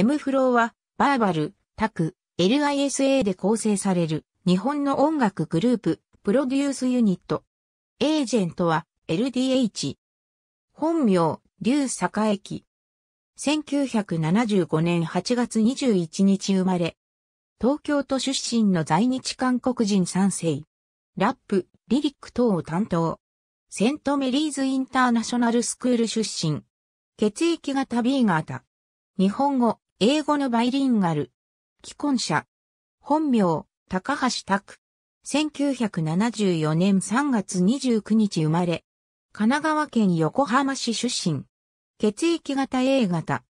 M フローは、バーバル、タク、LISA で構成される、日本の音楽グループ、プロデュースユニット。エージェントは、LDH。本名、竜坂駅。1975年8月21日生まれ。東京都出身の在日韓国人3世。ラップ、リリック等を担当。セントメリーズインターナショナルスクール出身。血液型 B 型。日本語、英語のバイリンガル。既婚者。本名、高橋拓。1974年3月29日生まれ。神奈川県横浜市出身。血液型 A 型。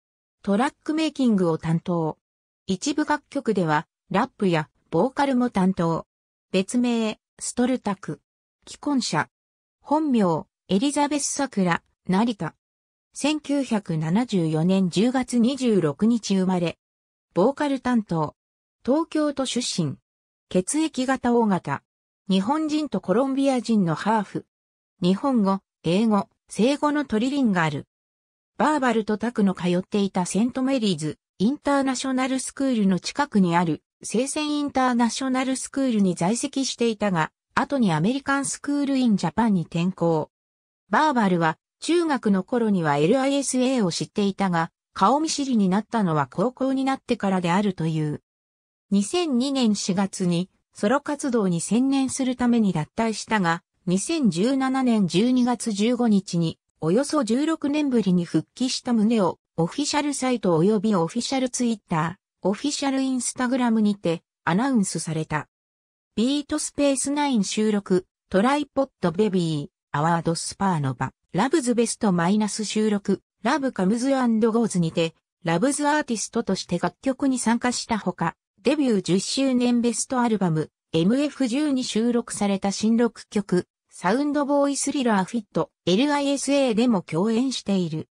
トラックメイキングを担当。一部楽曲では、ラップやボーカルも担当。別名、ストルタク。既婚者。本名、エリザベス・桜、成田。1974年10月26日生まれ。ボーカル担当。東京都出身。血液型 O 型。日本人とコロンビア人のハーフ。日本語、英語、生語のトリリンガル。バーバルとタクの通っていたセントメリーズ、インターナショナルスクールの近くにある、聖戦インターナショナルスクールに在籍していたが、後にアメリカンスクールインジャパンに転校。バーバルは中学の頃には LISA を知っていたが、顔見知りになったのは高校になってからであるという。2002年4月にソロ活動に専念するために脱退したが、2017年12月15日におよそ16年ぶりに復帰した旨をオフィシャルサイト及びオフィシャルツイッター、オフィシャルインスタグラムにてアナウンスされた。ビートスペース9収録、トライポッドベビー、アワードスパーの場。ラブズベストマイナス収録、ラブカムズゴーズにて、ラブズアーティストとして楽曲に参加したほか、デビュー10周年ベストアルバム、MF10 に収録された新録曲、サウンドボーイスリラーフィット、LISA でも共演している。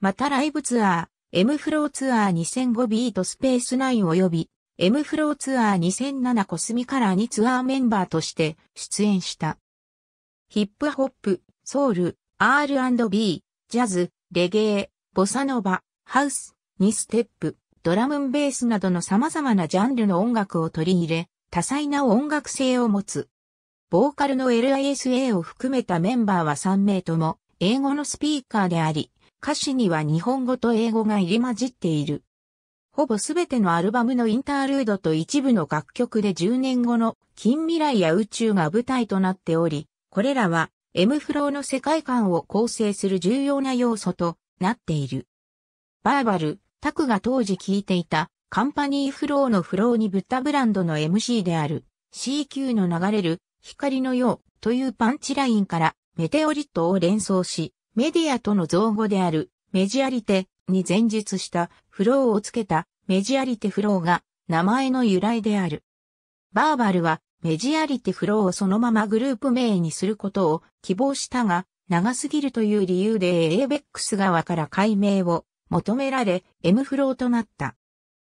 またライブツアー、M フローツアー2005ビートスペース9及び、M フローツアー2007コスミカラーにツアーメンバーとして出演した。ヒップホップ、ソウル、R&B、ジャズ、レゲエ、ボサノバ、ハウス、ニステップ、ドラムンベースなどの様々なジャンルの音楽を取り入れ、多彩な音楽性を持つ。ボーカルの LISA を含めたメンバーは3名とも英語のスピーカーであり、歌詞には日本語と英語が入り混じっている。ほぼすべてのアルバムのインタールードと一部の楽曲で10年後の近未来や宇宙が舞台となっており、これらは M フローの世界観を構成する重要な要素となっている。バーバル、タクが当時聴いていたカンパニーフローのフローにブッダブランドの MC である CQ の流れる光のようというパンチラインからメテオリットを連想し、メディアとの造語であるメジアリテに前述したフローをつけたメジアリテフローが名前の由来である。バーバルはメジアリティフローをそのままグループ名にすることを希望したが、長すぎるという理由で ABEX 側から解明を求められ M フローとなった。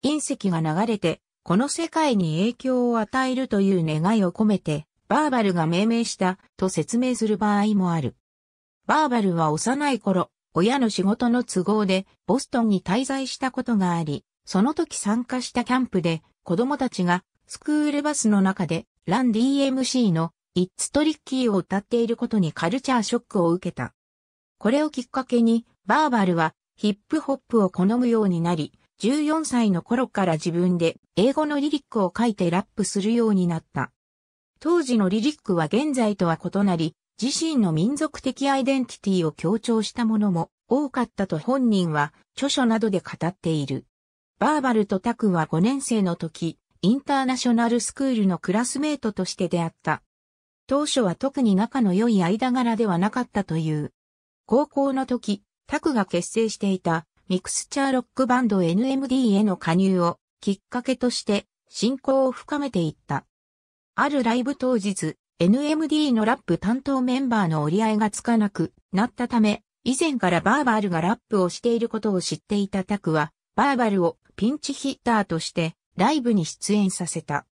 隕石が流れて、この世界に影響を与えるという願いを込めて、バーバルが命名したと説明する場合もある。バーバルは幼い頃、親の仕事の都合でボストンに滞在したことがあり、その時参加したキャンプで子供たちがスクールバスの中でラン DMC の It's Tricky を歌っていることにカルチャーショックを受けた。これをきっかけに、バーバルはヒップホップを好むようになり、14歳の頃から自分で英語のリリックを書いてラップするようになった。当時のリリックは現在とは異なり、自身の民族的アイデンティティを強調したものも多かったと本人は著書などで語っている。バーバルとタクは5年生の時、インターナショナルスクールのクラスメートとして出会った。当初は特に仲の良い間柄ではなかったという。高校の時、タクが結成していたミクスチャーロックバンド NMD への加入をきっかけとして進行を深めていった。あるライブ当日、NMD のラップ担当メンバーの折り合いがつかなくなったため、以前からバーバルがラップをしていることを知っていたタクは、バーバルをピンチヒッターとしてライブに出演させた。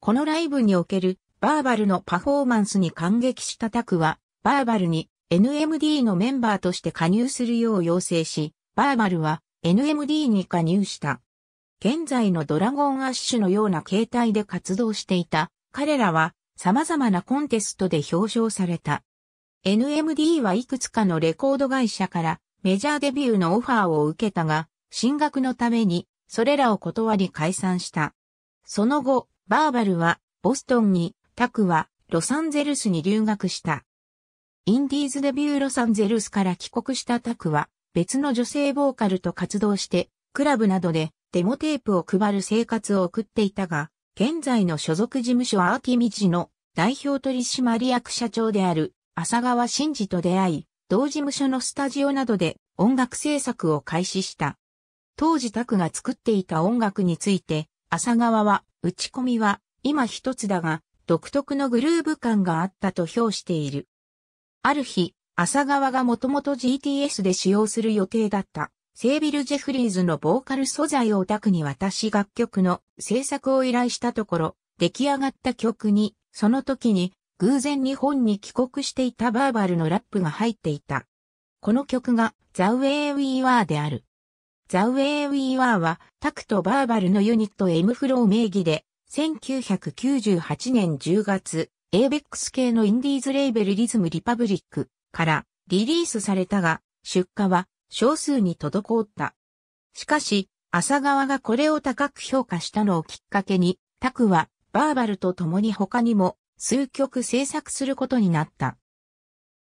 このライブにおけるバーバルのパフォーマンスに感激したタクは、バーバルに NMD のメンバーとして加入するよう要請し、バーバルは NMD に加入した。現在のドラゴンアッシュのような形態で活動していた彼らは様々なコンテストで表彰された。NMD はいくつかのレコード会社からメジャーデビューのオファーを受けたが、進学のためにそれらを断り解散した。その後、バーバルはボストンに、タクはロサンゼルスに留学した。インディーズデビューロサンゼルスから帰国したタクは別の女性ボーカルと活動してクラブなどでデモテープを配る生活を送っていたが、現在の所属事務所アーティミジの代表取締役社長である浅川真嗣と出会い、同事務所のスタジオなどで音楽制作を開始した。当時拓が作っていた音楽について、浅川は、打ち込みは、今一つだが、独特のグルーヴ感があったと評している。ある日、浅川がもともと GTS で使用する予定だった、セービル・ジェフリーズのボーカル素材をタクに渡し楽曲の制作を依頼したところ、出来上がった曲に、その時に、偶然日本に帰国していたバーバルのラップが入っていた。この曲が、The Way We Were である。ザ・ウェイ・ウィー・ワーは、タクとバーバルのユニット M フロー名義で、1998年10月、エーベックス系のインディーズレーベルリズム・リパブリックからリリースされたが、出荷は少数に滞った。しかし、朝川がこれを高く評価したのをきっかけに、タクはバーバルと共に他にも数曲制作することになった。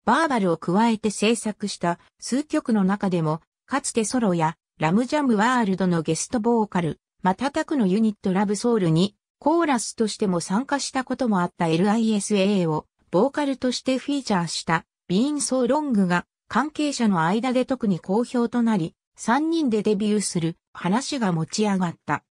バーバルを加えて制作した数曲の中でも、かつてソロやラムジャムワールドのゲストボーカル、瞬くのユニットラブソウルに、コーラスとしても参加したこともあった LISAA を、ボーカルとしてフィーチャーした、ビーンソーロングが、関係者の間で特に好評となり、3人でデビューする話が持ち上がった。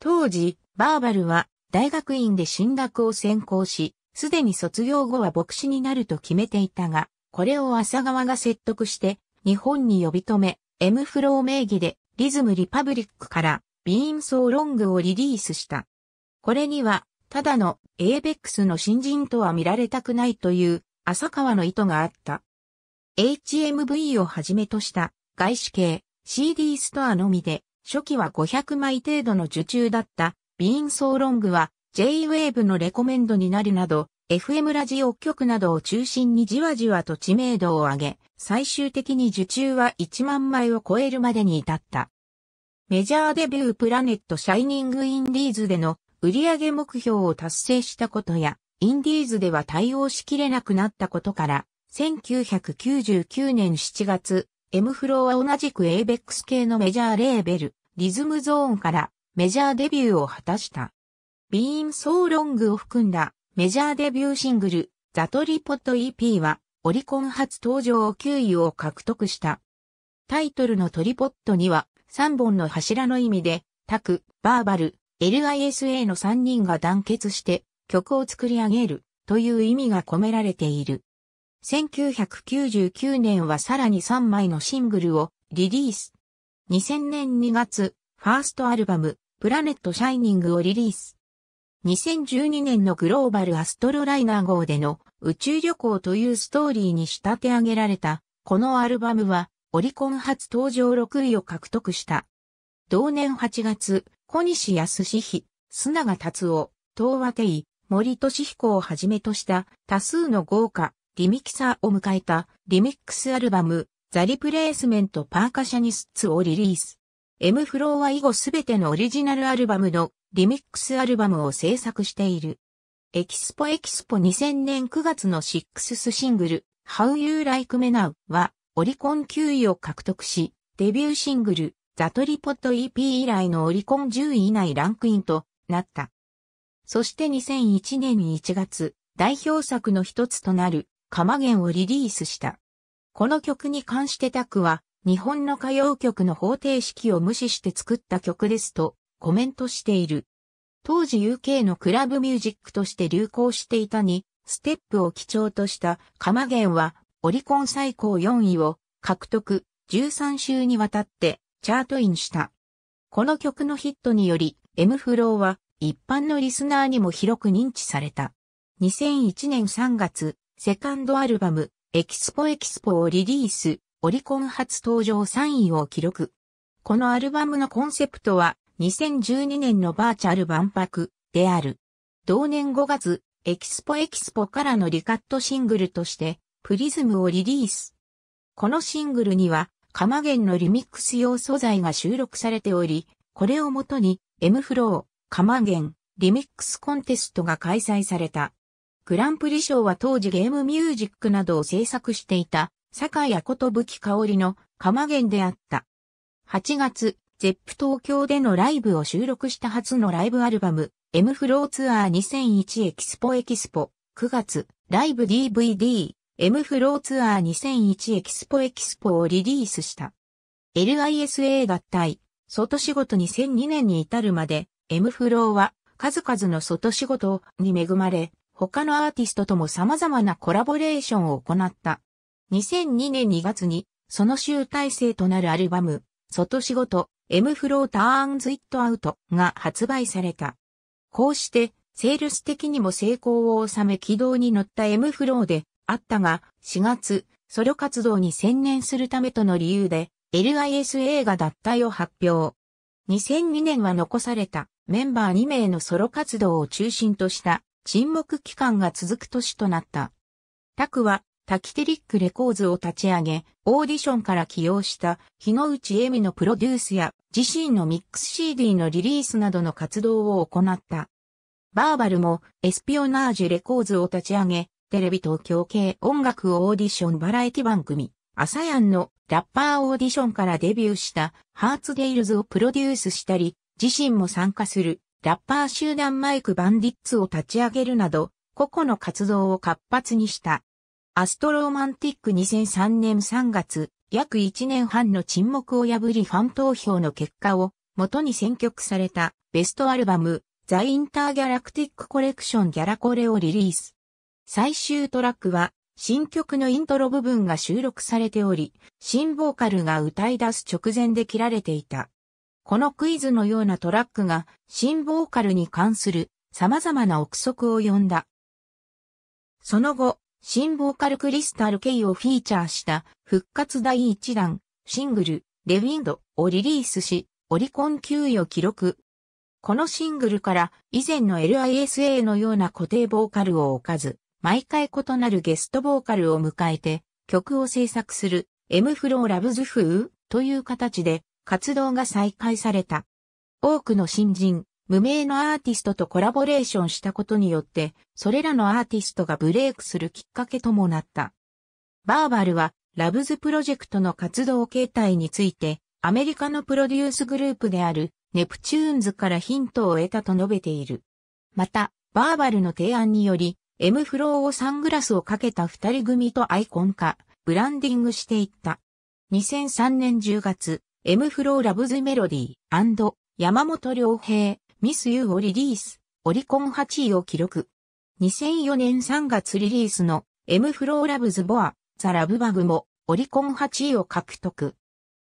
当時、バーバルは大学院で進学を専攻し、すでに卒業後は牧師になると決めていたが、これを浅川が説得して、日本に呼び止め、M フロー名義でリズムリパブリックからビーンソーロングをリリースした。これには、ただの ABEX の新人とは見られたくないという浅川の意図があった。HMV をはじめとした外資系 CD ストアのみで初期は500枚程度の受注だったビーンソーロングは J-Wave のレコメンドになるなど FM ラジオ局などを中心にじわじわと知名度を上げ、最終的に受注は1万枚を超えるまでに至った。メジャーデビュープラネットシャイニングインディーズでの売上目標を達成したことや、インディーズでは対応しきれなくなったことから、1999年7月、M フローは同じく ABEX 系のメジャーレーベル、リズムゾーンからメジャーデビューを果たした。ビーンソーロングを含んだメジャーデビューシングル、ザトリポット EP は、オリコン初登場9位を獲得した。タイトルのトリポットには、3本の柱の意味で、タク、バーバル、LISA の3人が団結して曲を作り上げるという意味が込められている。1999年はさらに3枚のシングルをリリース。2000年2月、ファーストアルバム、プラネットシャイニングをリリース。2012年のグローバルアストロライナー号での宇宙旅行というストーリーに仕立て上げられた、このアルバムはオリコン初登場6位を獲得した。同年8月、小西康史、砂賀達夫、東和帝、森俊彦をはじめとした多数の豪華リミキサーを迎えたリミックスアルバムザ・リプレイスメント・パーカシャニスツをリリース。M フローは以後すべてのオリジナルアルバムのリミックスアルバムを制作している。エキスポエキスポ2000年9月のシックススシングル、How You Like Me Now は、オリコン9位を獲得し、デビューシングル、ザトリポット EP 以来のオリコン10位以内ランクインとなった。そして2001年1月、代表作の一つとなる、カマゲンをリリースした。この曲に関してタクは、日本の歌謡曲の方程式を無視して作った曲ですとコメントしている。当時 UK のクラブミュージックとして流行していたに、ステップを基調としたカマゲンはオリコン最高4位を獲得、13週にわたってチャートインした。この曲のヒットにより、M フローは一般のリスナーにも広く認知された。2001年3月、セカンドアルバム、エキスポエキスポをリリース、オリコン初登場3位を記録。このアルバムのコンセプトは、2012年のバーチャル万博である。同年5月、エキスポエキスポからのリカットシングルとして、プリズムをリリース。このシングルには、カマゲンのリミックス用素材が収録されており、これをもとに、M フロー、カマゲン、リミックスコンテストが開催された。グランプリ賞は当時ゲームミュージックなどを制作していた、坂谷ことぶき香りのカマゲンであった。8月、ゼップ東京でのライブを収録した初のライブアルバム、M フローツアー2001エキスポエキスポ、9月、ライブ DVD、M フローツアー2001エキスポエキスポをリリースした。LISA 合体、外仕事2002年に至るまで、M フローは数々の外仕事に恵まれ、他のアーティストとも様々なコラボレーションを行った。2002年2月に、その集大成となるアルバム、外仕事、M フローターンズイットアウトが発売された。こうして、セールス的にも成功を収め軌道に乗った M フローであったが、4月、ソロ活動に専念するためとの理由で、LIS 映画脱退を発表。2002年は残されたメンバー2名のソロ活動を中心とした沈黙期間が続く年となった。タクはタキテリックレコーズを立ち上げ、オーディションから起用した日野内恵美のプロデュースや自身のミックス CD のリリースなどの活動を行った。バーバルもエスピオナージュレコーズを立ち上げ、テレビ東京系音楽オーディションバラエティ番組、アサヤンのラッパーオーディションからデビューしたハーツデイルズをプロデュースしたり、自身も参加するラッパー集団マイクバンディッツを立ち上げるなど、個々の活動を活発にした。アストローマンティック2003年3月、約1年半の沈黙を破りファン投票の結果を元に選曲されたベストアルバム、ザ・インターギャラクティック・コレクション・ギャラコレをリリース。最終トラックは、新曲のイントロ部分が収録されており、新ボーカルが歌い出す直前で切られていた。このクイズのようなトラックが、新ボーカルに関する様々な憶測を呼んだ。その後、新ボーカルクリスタル・ケイをフィーチャーした復活第1弾シングルレウィンドをリリースしオリコン9位を記録。このシングルから以前の LISA のような固定ボーカルを置かず毎回異なるゲストボーカルを迎えて曲を制作する M フローラブズーという形で活動が再開された。多くの新人、無名のアーティストとコラボレーションしたことによって、それらのアーティストがブレイクするきっかけともなった。バーバルは、ラブズプロジェクトの活動形態について、アメリカのプロデュースグループである、ネプチューンズからヒントを得たと述べている。また、バーバルの提案により、エムフローをサングラスをかけた二人組とアイコン化、ブランディングしていった。2003年10月、エムフローラブズメロディー山本良平、ミス・ユーをリリース、オリコン8位を記録。2004年3月リリースのエム・フローラブズボア、ザ・ラブバグもオリコン8位を獲得。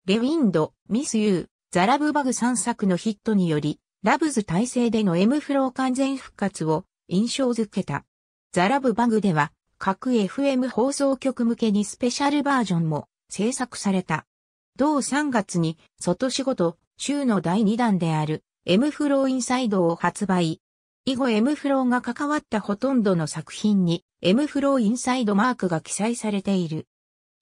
レウィンド、ミス・ユー、ザ・ラブバグ3作のヒットにより、ラブズ体制でのエム・フロー完全復活を印象づけた。ザ・ラブバグでは、各 FM 放送局向けにスペシャルバージョンも制作された。同3月に、外仕事、週の第2弾である、M フローインサイドを発売。以後 M フローが関わったほとんどの作品に M フローインサイドマークが記載されている。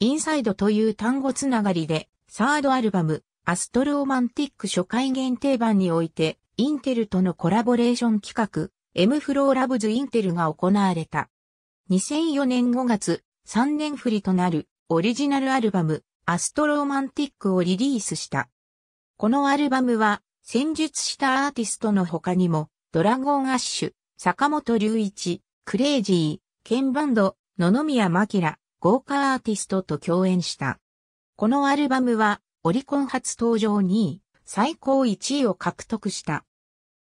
インサイドという単語つながりで、サードアルバム、アストローマンティック初回限定版において、インテルとのコラボレーション企画、M フローラブズインテルが行われた。2004年5月、3年振りとなるオリジナルアルバム、アストローマンティックをリリースした。このアルバムは戦術したアーティストの他にも、ドラゴンアッシュ、坂本隆一、クレイジー、ケンバンド、野々宮明ら、豪華アーティストと共演した。このアルバムは、オリコン初登場2位、最高1位を獲得した。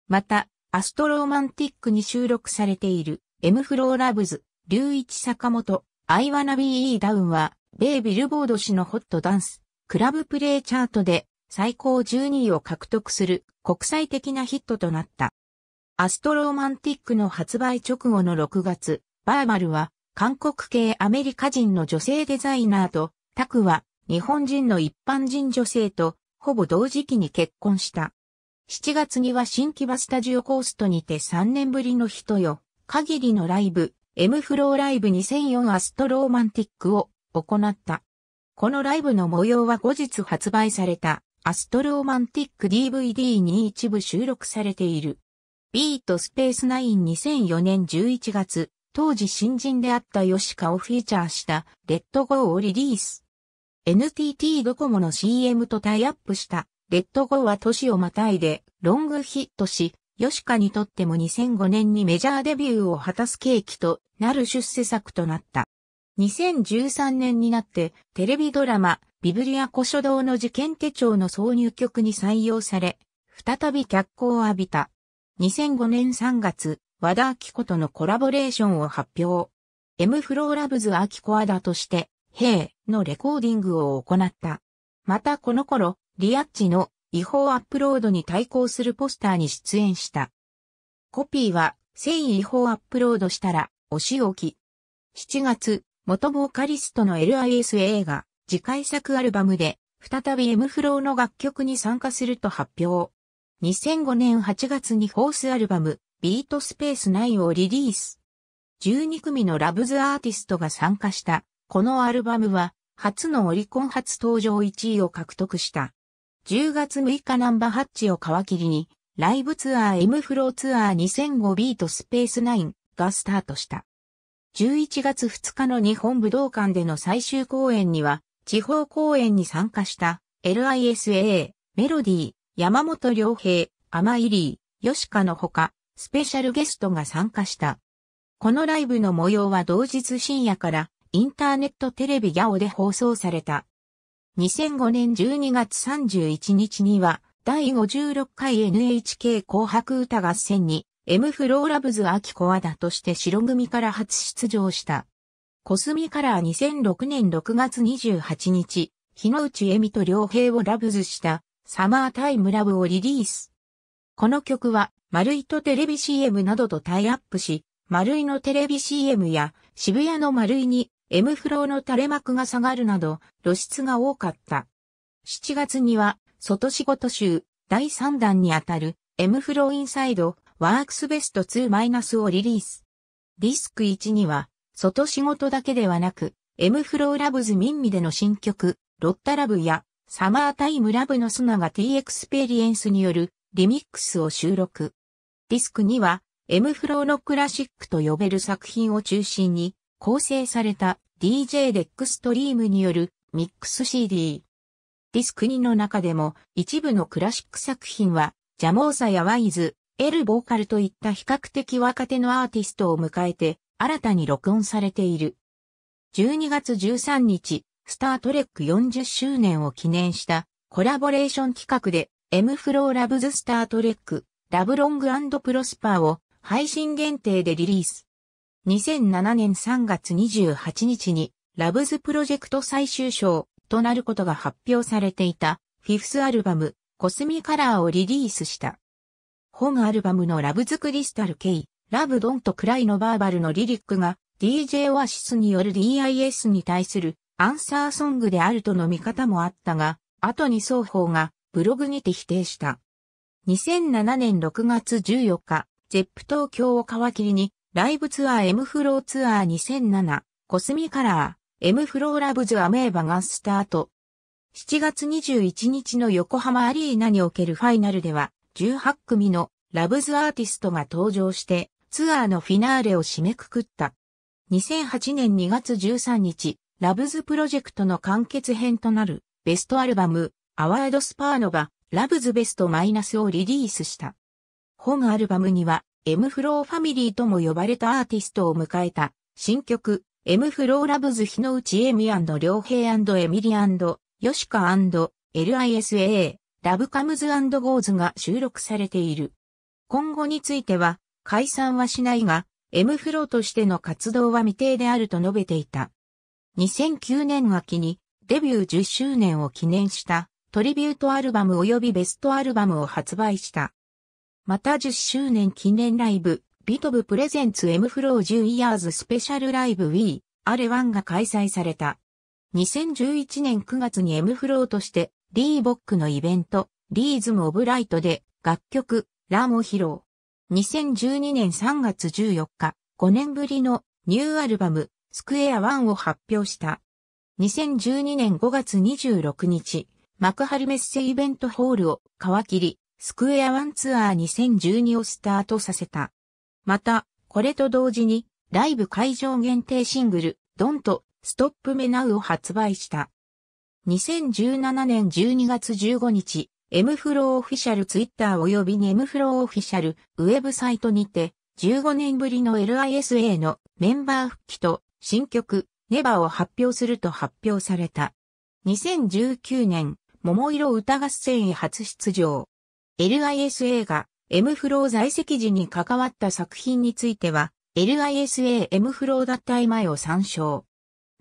また、アストローマンティックに収録されている、エムフローラブズ、隆一坂本、アイワナビーダウンは、米ビルボード氏のホットダンス、クラブプレイチャートで最高12位を獲得する国際的なヒットとなった。アストロマンティックの発売直後の6月、バーマルは韓国系アメリカ人の女性デザイナーとタクは日本人の一般人女性とほぼ同時期に結婚した。7月には新木場スタジオコーストにて3年ぶりの人よ、限りのライブ、M フローライブ2004アストローマンティックを行った。このライブの模様は後日発売されたアストロマンティック DVD に一部収録されている。ビートスペースナン2 0 0 4年11月、当時新人であった吉川をフィーチャーしたレッドゴーをリリース。NTT ドコモの CM とタイアップしたレッドゴーは年をまたいでロングヒットし、吉川にとっても2005年にメジャーデビューを果たす契機となる出世作となった。2013年になってテレビドラマビブリア古書堂の事件手帳の挿入曲に採用され、再び脚光を浴びた。2005年3月、和田明子とのコラボレーションを発表。エムフローラブズアキコアダとして、ヘイのレコーディングを行った。またこの頃、リアッチの違法アップロードに対抗するポスターに出演した。コピーは、誠意違法アップロードしたら、お仕置き。7月、元ボーカリストの LIS 映画、次回作アルバムで、再び M フローの楽曲に参加すると発表。2005年8月にフォースアルバム、ビートスペース9をリリース。12組のラブズアーティストが参加した、このアルバムは、初のオリコン初登場1位を獲得した。10月6日ナンバーチを皮切りに、ライブツアー M フローツアー2005ビートスペース9がスタートした。11月2日の日本武道館での最終公演には、地方公演に参加した LISA、メロディー、山本良平、アマイリー、ヨシカのほか、スペシャルゲストが参加した。このライブの模様は同日深夜からインターネットテレビギャオで放送された。2005年12月31日には、第56回 NHK 紅白歌合戦に、エムフローラブズ・アキコアダとして白組から初出場した。コスミカラー2006年6月28日、日野内恵美と良平をラブズしたサマータイムラブをリリース。この曲は、マルイとテレビ CM などとタイアップし、マルイのテレビ CM や渋谷のマルイに M フローの垂れ幕が下がるなど露出が多かった。7月には、外仕事集第3弾にあたる M フローインサイドワークスベスト2マイナスをリリース。ディスク1には、外仕事だけではなく、エムフローラブズミンミでの新曲、ロッタラブや、サマータイムラブの砂が T エクスペリエンスによるリミックスを収録。ディスクには、エムフローのクラシックと呼べる作品を中心に構成された DJ デックストリームによるミックス CD。ディスク2の中でも一部のクラシック作品はジャモーサやワイズ、エルボーカルといった比較的若手のアーティストを迎えて新たに録音されている。12月13日、スタートレック40周年を記念したコラボレーション企画で M フローラブズスタートレックラブロングプロスパーを配信限定でリリース。2007年3月28日にラブズプロジェクト最終章となることが発表されていたフィフスアルバムコスミカラーをリリースした。本アルバムのラブズクリスタル K ラブドンとクライのバーバルのリリックが DJ オアシスによる DIS に対するアンサーソングであるとの見方もあったが、後に双方がブログにて否定した。2007年6月14日、ゼップ東京を皮切りに、ライブツアー M フローツアー2007、コスミカラー、M フローラブズアメーバがスタート。7月21日の横浜アリーナにおけるファイナルでは、18組のラブズアーティストが登場して、ツアーのフィナーレを締めくくった。2008年2月13日、ラブズプロジェクトの完結編となるベストアルバム、アワードスパーノがラブズベストマイナスをリリースした。本アルバムには M フローファミリーとも呼ばれたアーティストを迎えた新曲 M フローラブズ日の内エミ良平エミリヨシカ LISA ラブカムズゴーズが収録されている。今後については解散はしないが、M フローとしての活動は未定であると述べていた。2009年秋にデビュー10周年を記念したトリビュートアルバム及びベストアルバムを発売した。また10周年記念ライブ、ビトブプレゼンツ M フロー10イヤーズスペシャルライブ We アレ1が開催された。2011年9月に M フローとしてリーボックのイベント、リーズムオブライトで楽曲、ラムを披露。2012年3月14日、5年ぶりのニューアルバム、スクエア1を発表した。2012年5月26日、幕張メッセイベントホールを皮切り、スクエア1ツアー2012をスタートさせた。また、これと同時に、ライブ会場限定シングル、ドンと、ストップメナウを発売した。2017年12月15日、M フローオフィシャルツイッター及びに M フローオフィシャルウェブサイトにて15年ぶりの LISA のメンバー復帰と新曲ネバーを発表すると発表された。2019年桃色歌合戦へ初出場。LISA が M フロー在籍時に関わった作品については LISA M フロー脱退前を参照。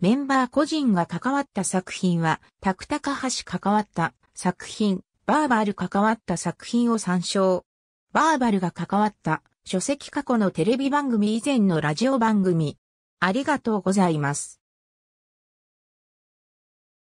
メンバー個人が関わった作品は、タクタカ橋関わった作品、バーバル関わった作品を参照。バーバルが関わった書籍過去のテレビ番組以前のラジオ番組。ありがとうございます。